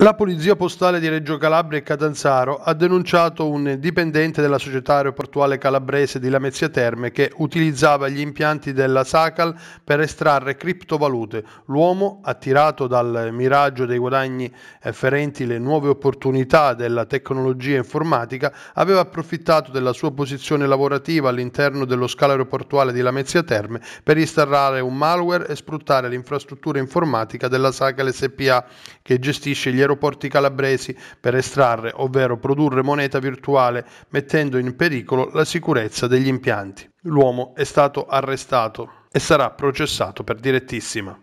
La Polizia Postale di Reggio Calabria e Catanzaro ha denunciato un dipendente della società aeroportuale calabrese di Lamezia Terme che utilizzava gli impianti della Sacal per estrarre criptovalute. L'uomo, attirato dal miraggio dei guadagni afferenti le nuove opportunità della tecnologia informatica, aveva approfittato della sua posizione lavorativa all'interno dello scalo aeroportuale di Lamezia Terme per installare un malware e sfruttare l'infrastruttura informatica della Sacal SPA che gestisce gli aeroporti aeroporti calabresi per estrarre, ovvero produrre moneta virtuale, mettendo in pericolo la sicurezza degli impianti. L'uomo è stato arrestato e sarà processato per direttissima.